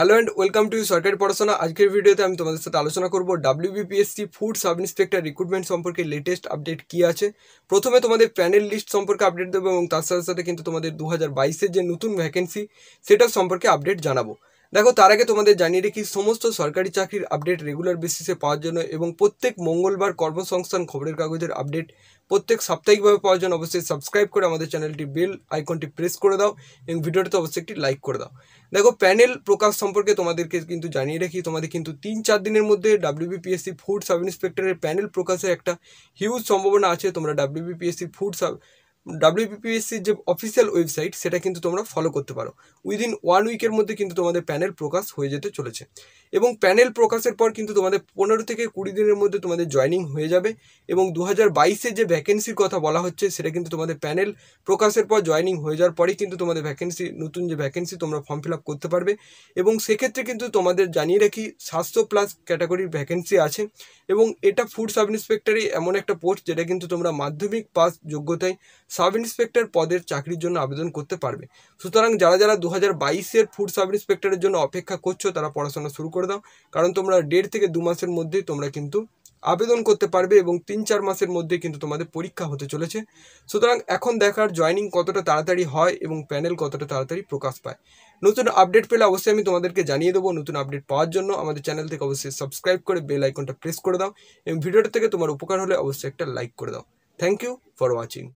hello and welcome to সরকারি পড়াশোনা আজকের ভিডিওতে আমি তোমাদের সাথে আলোচনা করব WBPSC food sub inspector recruitment সম্পর্কে লেটেস্ট আপডেট কী আছে প্রথমে তোমাদের প্যানেল লিস্ট সম্পর্কে আপডেট দেবো এবং তার সাথে সাথে কিন্তু তোমাদের দু হাজার যে নতুন ভ্যাকেন্সি সেটার সম্পর্কে আপডেট জানাবো দেখো তার আগে তোমাদের জানিয়ে রেখি সমস্ত সরকারি চাকরির আপডেট রেগুলার বেসিসে পাওয়ার জন্য এবং প্রত্যেক মঙ্গলবার কর্মসংস্থান খবরের কাগজের আপডেট প্রত্যেক সাপ্তাহিকভাবে পাওয়ার জন্য অবশ্যই সাবস্ক্রাইব করে আমাদের চ্যানেলটি বেল আইকনটি প্রেস করে দাও এবং ভিডিওটিতে অবশ্যই একটি লাইক করে দাও দেখো প্যানেল প্রকাশ সম্পর্কে তোমাদেরকে কিন্তু জানিয়ে রাখি তোমাদের কিন্তু তিন চার দিনের মধ্যে ডাব্লিউবিপিএসসি ফুড সাব ইন্সপেক্টরের প্যানেল প্রকাশের একটা হিউজ সম্ভাবনা আছে তোমরা ডাব্লিউবিপিএসসি ফুড সাব ডাব্লিউবিপিএসসির যে অফিসিয়াল ওয়েবসাইট সেটা কিন্তু তোমরা ফলো করতে পারো উইদিন ওয়ান উইকের মধ্যে কিন্তু তোমাদের প্যানেল প্রকাশ হয়ে যেতে চলেছে এবং প্যানেল প্রকাশের পর কিন্তু তোমাদের পনেরো থেকে কুড়ি দিনের মধ্যে তোমাদের জয়নিং হয়ে যাবে এবং দু হাজার বাইশে যে ভ্যাকেন্সির কথা বলা হচ্ছে সেটা কিন্তু তোমাদের প্যানেল প্রকাশের পর জয়নিং হয়ে যাওয়ার পরেই কিন্তু তোমাদের ভ্যাকেন্সি নতুন যে ভ্যাকেন্সি তোমরা ফর্ম ফিল আপ করতে পারবে এবং সেক্ষেত্রে কিন্তু তোমাদের জানিয়ে রাখি সাতশো প্লাস ক্যাটাগরির ভ্যাকেন্সি আছে এবং এটা ফুড সাব ইন্সপেক্টরই এমন একটা পোস্ট যেটা কিন্তু তোমরা মাধ্যমিক পাস যোগ্যতায় সাব ইন্সপেক্টর পদের চাকরির জন্য আবেদন করতে পারবে সুতরাং যারা যারা দু হাজার বাইশের ফুড সাব ইন্সপেক্টরের জন্য অপেক্ষা করছো তারা পড়াশোনা শুরু করে দাও কারণ তোমরা দেড় থেকে দু মাসের মধ্যে তোমরা কিন্তু আবেদন করতে পারবে এবং তিন চার মাসের মধ্যে কিন্তু তোমাদের পরীক্ষা হতে চলেছে সুতরাং এখন দেখার জয়নিং কতটা তাড়াতাড়ি হয় এবং প্যানেল কতটা তাড়াতাড়ি প্রকাশ পায় নতুন আপডেট পেলে অবশ্যই আমি তোমাদেরকে জানিয়ে দেবো নতুন আপডেট পাওয়ার জন্য আমাদের চ্যানেল থেকে অবশ্যই সাবস্ক্রাইব করে বেল আইকনটা প্রেস করে দাও এবং ভিডিওটা থেকে তোমার উপকার হলে অবশ্যই একটা লাইক করে দাও থ্যাংক ইউ ফর ওয়াচিং